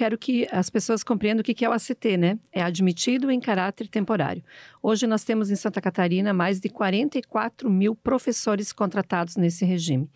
quero que as pessoas compreendam o que é o ACT, né? É admitido em caráter temporário. Hoje nós temos em Santa Catarina mais de 44 mil professores contratados nesse regime.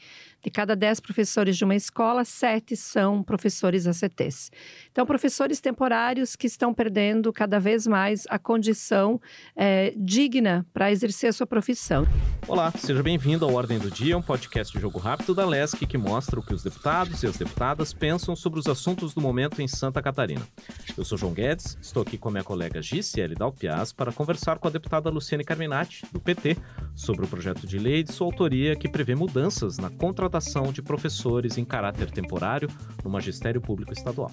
De cada 10 professores de uma escola, 7 são professores ACTs. Então, professores temporários que estão perdendo cada vez mais a condição é, digna para exercer a sua profissão. Olá, seja bem-vindo ao Ordem do Dia, um podcast de jogo rápido da LESC que mostra o que os deputados e as deputadas pensam sobre os assuntos do momento em Santa Catarina. Eu sou João Guedes, estou aqui com a minha colega Gisele Dalpiaz para conversar com a deputada Luciane Carminati, do PT, sobre o projeto de lei de sua autoria que prevê mudanças na contratação de professores em caráter temporário no Magistério Público Estadual.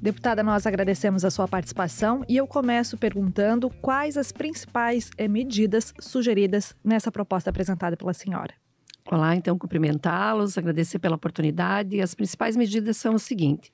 Deputada, nós agradecemos a sua participação e eu começo perguntando quais as principais eh, medidas sugeridas nessa proposta apresentada pela senhora. Olá, então cumprimentá-los, agradecer pela oportunidade. As principais medidas são o seguinte: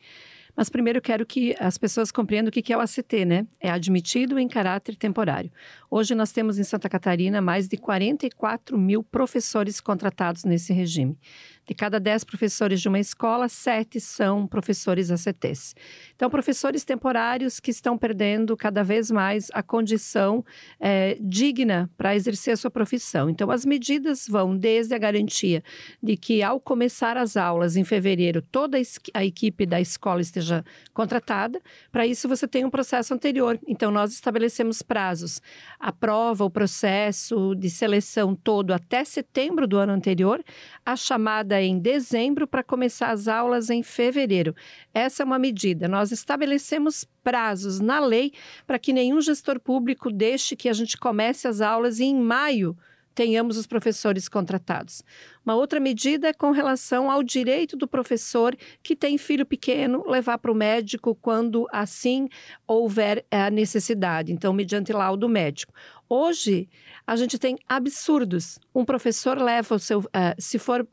mas primeiro quero que as pessoas compreendam o que é o ACT, né? É admitido em caráter temporário. Hoje nós temos em Santa Catarina mais de 44 mil professores contratados nesse regime. De cada 10 professores de uma escola, 7 são professores ACTs. Então, professores temporários que estão perdendo cada vez mais a condição é, digna para exercer a sua profissão. Então, as medidas vão desde a garantia de que, ao começar as aulas em fevereiro, toda a equipe da escola esteja contratada. Para isso, você tem um processo anterior. Então, nós estabelecemos prazos. A prova, o processo de seleção todo até setembro do ano anterior, a chamada em dezembro para começar as aulas em fevereiro. Essa é uma medida. Nós estabelecemos prazos na lei para que nenhum gestor público deixe que a gente comece as aulas em maio tenhamos os professores contratados. Uma outra medida é com relação ao direito do professor que tem filho pequeno levar para o médico quando assim houver a necessidade, então, mediante laudo médico. Hoje, a gente tem absurdos. Um professor leva o seu, uh, se for uh,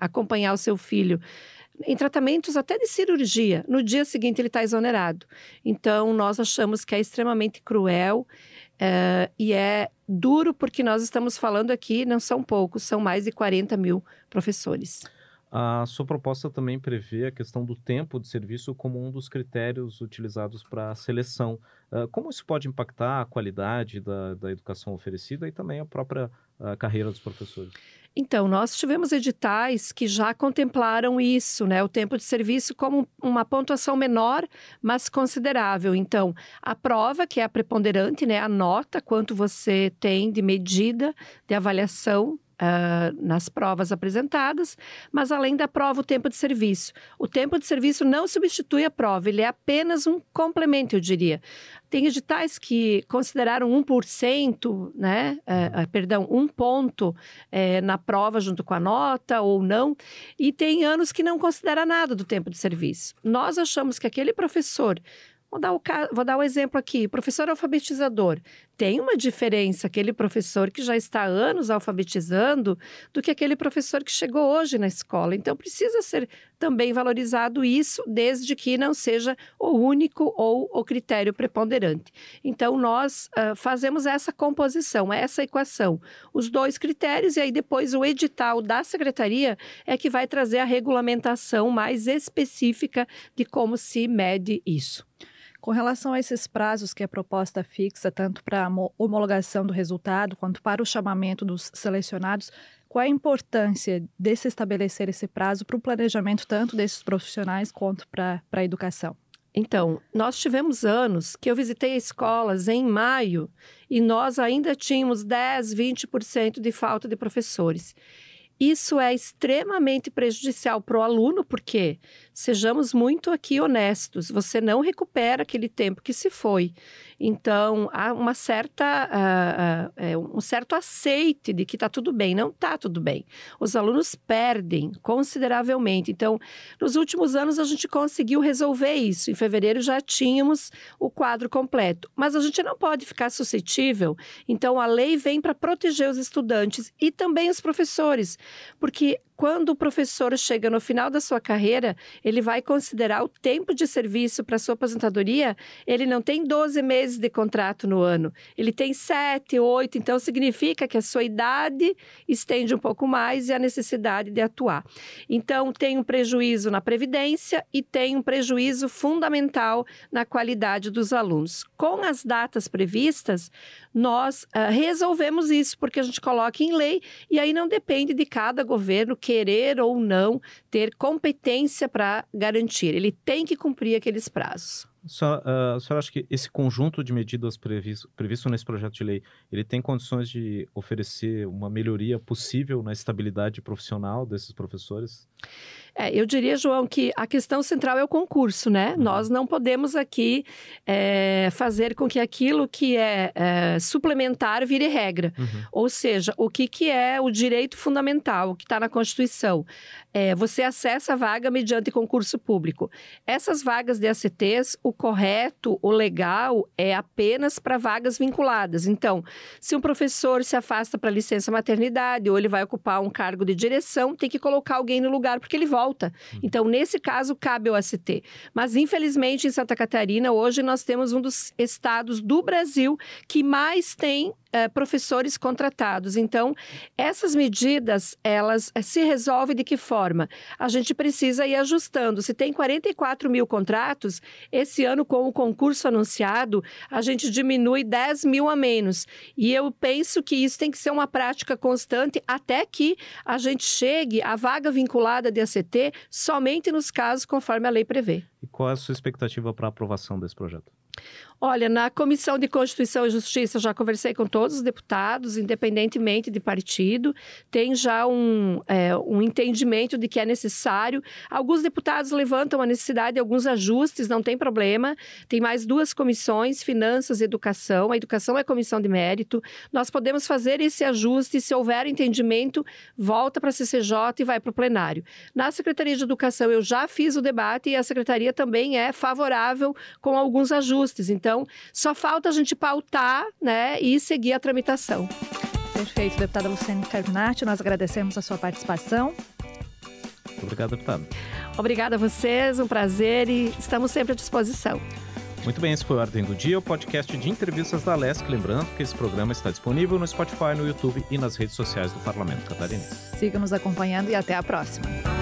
acompanhar o seu filho em tratamentos até de cirurgia, no dia seguinte ele está exonerado. Então, nós achamos que é extremamente cruel é, e é duro porque nós estamos falando aqui, não são poucos, são mais de 40 mil professores. A sua proposta também prevê a questão do tempo de serviço como um dos critérios utilizados para a seleção. Uh, como isso pode impactar a qualidade da, da educação oferecida e também a própria eh, carreira dos professores? Então, nós tivemos editais que já contemplaram isso, né? O tempo de serviço como uma pontuação menor, mas considerável. Então, a prova, que é a preponderante, né? A nota, quanto você tem de medida, de avaliação uh, nas provas apresentadas, mas além da prova, o tempo de serviço. O tempo de serviço não substitui a prova, ele é apenas um complemento, eu diria. Tem editais que consideraram 1%, né, uh, perdão, um ponto uh, na prova junto com a nota ou não, e tem anos que não considera nada do tempo de serviço. Nós achamos que aquele professor Vou dar, o, vou dar um exemplo aqui. Professor alfabetizador. Tem uma diferença aquele professor que já está há anos alfabetizando do que aquele professor que chegou hoje na escola. Então, precisa ser também valorizado isso, desde que não seja o único ou o critério preponderante. Então, nós uh, fazemos essa composição, essa equação. Os dois critérios, e aí depois o edital da secretaria é que vai trazer a regulamentação mais específica de como se mede isso. Com relação a esses prazos que a proposta fixa, tanto para a homologação do resultado quanto para o chamamento dos selecionados, qual a importância de se estabelecer esse prazo para o planejamento tanto desses profissionais quanto para a educação? Então, nós tivemos anos que eu visitei escolas em maio e nós ainda tínhamos 10, 20% de falta de professores. Isso é extremamente prejudicial para o aluno, porque sejamos muito aqui honestos, você não recupera aquele tempo que se foi. Então, há uma certa, uh, uh, um certo aceite de que está tudo bem. Não está tudo bem. Os alunos perdem consideravelmente. Então, nos últimos anos, a gente conseguiu resolver isso. Em fevereiro já tínhamos o quadro completo. Mas a gente não pode ficar suscetível. Então, a lei vem para proteger os estudantes e também os professores, porque quando o professor chega no final da sua carreira, ele vai considerar o tempo de serviço para sua aposentadoria, ele não tem 12 meses de contrato no ano, ele tem 7, 8, então significa que a sua idade estende um pouco mais e a necessidade de atuar. Então, tem um prejuízo na previdência e tem um prejuízo fundamental na qualidade dos alunos. Com as datas previstas, nós uh, resolvemos isso, porque a gente coloca em lei e aí não depende de cada governo que querer ou não ter competência para garantir. Ele tem que cumprir aqueles prazos. A ah, senhora, a senhora acha que esse conjunto de medidas previsto, previsto nesse projeto de lei, ele tem condições de oferecer uma melhoria possível na estabilidade profissional desses professores? É, eu diria, João, que a questão central é o concurso, né? Uhum. Nós não podemos aqui é, fazer com que aquilo que é, é suplementar vire regra. Uhum. Ou seja, o que, que é o direito fundamental, o que está na Constituição? É, você acessa a vaga mediante concurso público. Essas vagas de ACTs, o correto, o legal, é apenas para vagas vinculadas. Então, se um professor se afasta para licença maternidade ou ele vai ocupar um cargo de direção, tem que colocar alguém no lugar porque ele volta. Uhum. Então, nesse caso, cabe o ST Mas, infelizmente, em Santa Catarina, hoje nós temos um dos estados do Brasil que mais tem uh, professores contratados. Então, essas medidas, elas eh, se resolvem de que forma? A gente precisa ir ajustando. Se tem 44 mil contratos, esse ano, com o concurso anunciado, a gente diminui 10 mil a menos. E eu penso que isso tem que ser uma prática constante até que a gente chegue à vaga vinculada de ACT somente nos casos conforme a lei prevê. E qual é a sua expectativa para a aprovação desse projeto? Olha, na Comissão de Constituição e Justiça já conversei com todos os deputados, independentemente de partido. Tem já um, é, um entendimento de que é necessário. Alguns deputados levantam a necessidade de alguns ajustes, não tem problema. Tem mais duas comissões, Finanças e Educação. A Educação é comissão de mérito. Nós podemos fazer esse ajuste. Se houver entendimento, volta para a CCJ e vai para o plenário. Na Secretaria de Educação, eu já fiz o debate e a Secretaria também é favorável com alguns ajustes. Então, então, só falta a gente pautar né, e seguir a tramitação. Perfeito, deputada Luciane Carminati, nós agradecemos a sua participação. Obrigado, deputado. Obrigada a vocês, um prazer e estamos sempre à disposição. Muito bem, esse foi o Ordem do Dia, o podcast de entrevistas da LESC. Lembrando que esse programa está disponível no Spotify, no YouTube e nas redes sociais do Parlamento Catarinense. Siga nos acompanhando e até a próxima.